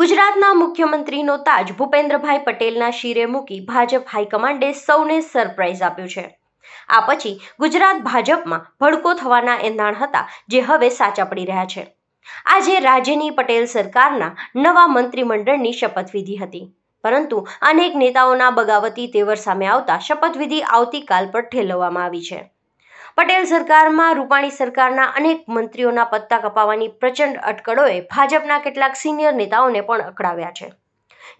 ગુજરાતના મુખ્યમંત્રીનો તાજ ભૂપેન્દ્રભાઈ પટેલના શિરે મૂકી ભાજપ હાઈકમાન્ડે સૌને સરપ્રાઇઝ આપ્યું છે આ પછી ગુજરાત ભાજપમાં ભડકો થવાના એંધાણ હતા જે હવે સાચા પડી રહ્યા છે આજે રાજ્યની પટેલ સરકારના નવા મંત્રીમંડળની શપથવિધિ હતી પરંતુ અનેક નેતાઓના બગાવતી તેવર સામે આવતા શપથવિધિ આવતીકાલ પર ઠેલવવામાં આવી છે પટેલ સરકારમાં રૂપાણી સરકારના અનેક મંત્રીઓના પત્તા કપાવવાની પ્રચંડ અટકળોએ ભાજપના કેટલાક સિનિયર નેતાઓને પણ અકળાવ્યા છે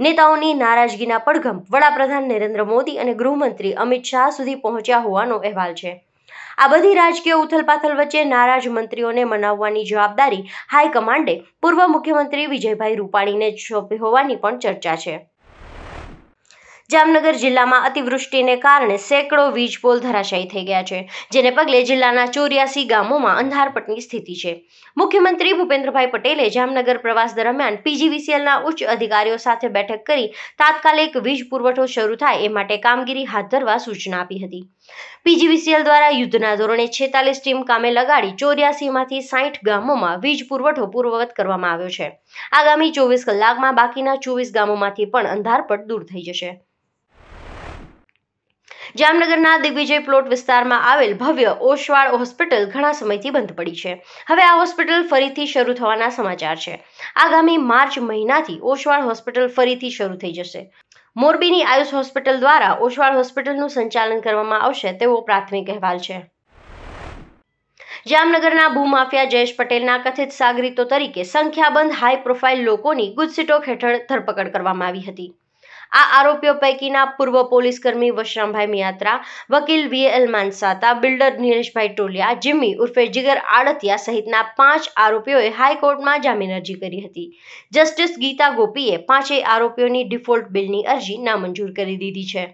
નેતાઓની નારાજગીના પડઘમ વડાપ્રધાન નરેન્દ્ર મોદી અને ગૃહમંત્રી અમિત શાહ સુધી પહોંચ્યા હોવાનો અહેવાલ છે આ બધી રાજકીય ઉથલપાથલ વચ્ચે નારાજ મંત્રીઓને મનાવવાની જવાબદારી હાઈકમાન્ડે પૂર્વ મુખ્યમંત્રી વિજયભાઈ રૂપાણીને જ સોંપી હોવાની પણ ચર્ચા છે જામનગર જિલ્લામાં અતિવૃષ્ટિને કારણે સેંકડો વીજ પોલ ધરાશાયી થઈ ગયા છે જેને પગલે જિલ્લાના ચોર્યાસી ગામોમાં અંધારપટની સ્થિતિ છે મુખ્યમંત્રી ભૂપેન્દ્રભાઈ પટેલે જામનગર પ્રવાસ દરમિયાન પીજીવીસીએલના ઉચ્ચ અધિકારીઓ સાથે બેઠક કરી તાત્કાલિક વીજ પુરવઠો શરૂ થાય એ માટે કામગીરી હાથ ધરવા સૂચના આપી હતી પીજીવીસીએલ દ્વારા યુદ્ધના ધોરણે છેતાલીસ ટીમ કામે લગાડી ચોર્યાસીમાંથી સાઠ ગામોમાં વીજ પુરવઠો પૂર્વવત કરવામાં આવ્યો છે આગામી ચોવીસ કલાકમાં બાકીના ચોવીસ ગામોમાંથી પણ અંધારપટ દૂર થઈ જશે જામનગરના દિગ્વિજય પ્લોટ વિસ્તારમાં આવેલ ભવ્ય ઓશવાળ હોસ્પિટલ ઘણા સમયથી બંધ પડી છે હવે આ હોસ્પિટલ ફરીથી શરૂ થવાના સમાચાર છે આગામી માર્ચ મહિનાથી ઓશવાળ હોસ્પિટલ ફરીથી શરૂ થઈ જશે મોરબીની આયુષ હોસ્પિટલ દ્વારા ઓશવાળ હોસ્પિટલનું સંચાલન કરવામાં આવશે તેવો પ્રાથમિક અહેવાલ છે જામનગરના ભૂમાફિયા જયેશ પટેલના કથિત સાગરીતો તરીકે સંખ્યાબંધ હાઈ પ્રોફાઇલ લોકોની ગુજસીટોક હેઠળ ધરપકડ કરવામાં આવી હતી આ આરોપીઓ પૈકીના પૂર્વ પોલીસકર્મી વશરામભાઈ મિયાત્રા વકીલ V L Mansata builder Nileshbhai Toliya Jimmy ઉર્ફે જીગર આડતિયા સહિતના પાંચ આરોપીઓએ હાઈકોર્ટમાં જામીન અરજી કરી હતી જસ્ટિસ ગીતા ગોપીએ પાંચેય આરોપીઓની ડિફોલ્ટ બિલની અરજી નામંજૂર કરી દીધી છે